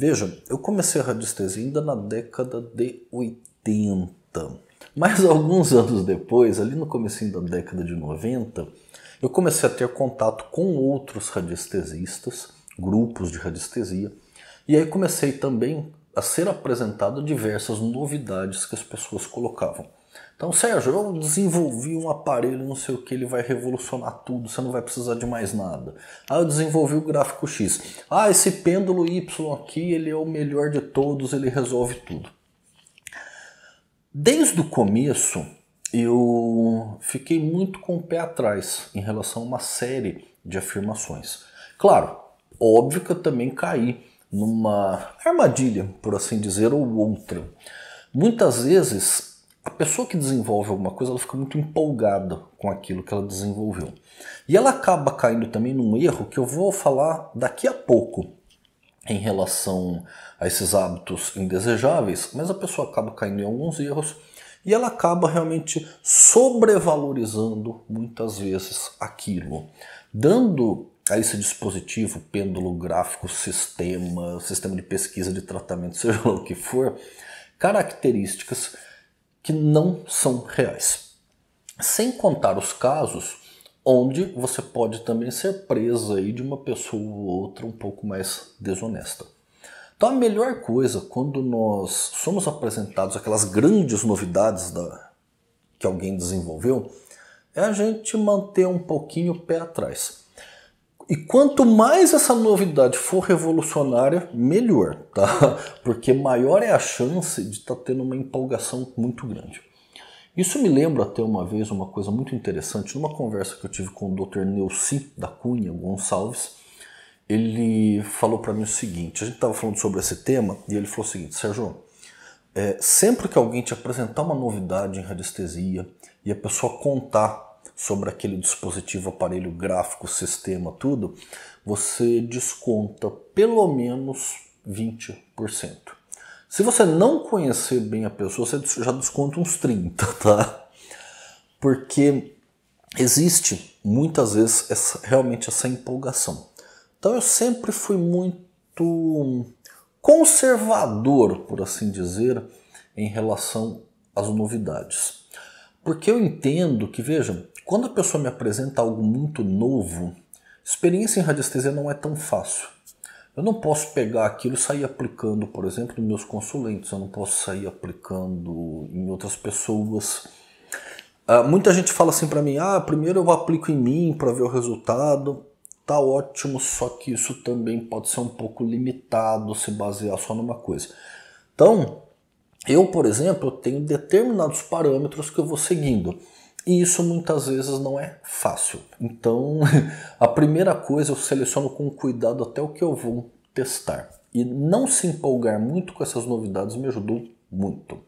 Veja, eu comecei a radiestesia ainda na década de 80. Mas alguns anos depois, ali no começo da década de 90, eu comecei a ter contato com outros radiestesistas, grupos de radiestesia, e aí comecei também a ser apresentado diversas novidades que as pessoas colocavam. Então, Sérgio, eu desenvolvi um aparelho, não sei o que, ele vai revolucionar tudo, você não vai precisar de mais nada. Ah, eu desenvolvi o gráfico X. Ah, esse pêndulo Y aqui, ele é o melhor de todos, ele resolve tudo. Desde o começo, eu fiquei muito com o pé atrás em relação a uma série de afirmações. Claro, óbvio que eu também caí numa armadilha, por assim dizer, ou outra. Muitas vezes a pessoa que desenvolve alguma coisa ela fica muito empolgada com aquilo que ela desenvolveu. E ela acaba caindo também num erro que eu vou falar daqui a pouco em relação a esses hábitos indesejáveis, mas a pessoa acaba caindo em alguns erros e ela acaba realmente sobrevalorizando muitas vezes aquilo, dando a esse dispositivo, pêndulo gráfico, sistema, sistema de pesquisa de tratamento, seja lá o que for, características que não são reais. Sem contar os casos onde você pode também ser presa aí de uma pessoa ou outra um pouco mais desonesta. Então a melhor coisa quando nós somos apresentados aquelas grandes novidades da, que alguém desenvolveu é a gente manter um pouquinho o pé atrás. E quanto mais essa novidade for revolucionária, melhor, tá? Porque maior é a chance de estar tá tendo uma empolgação muito grande. Isso me lembra até uma vez uma coisa muito interessante, numa conversa que eu tive com o Dr. Neuci da Cunha Gonçalves, ele falou para mim o seguinte, a gente estava falando sobre esse tema, e ele falou o seguinte, Sérgio, é, sempre que alguém te apresentar uma novidade em radiestesia e a pessoa contar sobre aquele dispositivo, aparelho gráfico, sistema, tudo, você desconta pelo menos 20%. Se você não conhecer bem a pessoa, você já desconta uns 30, tá? Porque existe muitas vezes essa, realmente essa empolgação. Então eu sempre fui muito conservador, por assim dizer, em relação às novidades. Porque eu entendo que, vejam, quando a pessoa me apresenta algo muito novo, experiência em radiestesia não é tão fácil. Eu não posso pegar aquilo e sair aplicando, por exemplo, nos meus consulentes, eu não posso sair aplicando em outras pessoas. Uh, muita gente fala assim para mim: ah, primeiro eu aplico em mim para ver o resultado. Tá ótimo, só que isso também pode ser um pouco limitado se basear só numa coisa. Então, eu, por exemplo, tenho determinados parâmetros que eu vou seguindo. E isso muitas vezes não é fácil. Então, a primeira coisa eu seleciono com cuidado até o que eu vou testar. E não se empolgar muito com essas novidades me ajudou muito.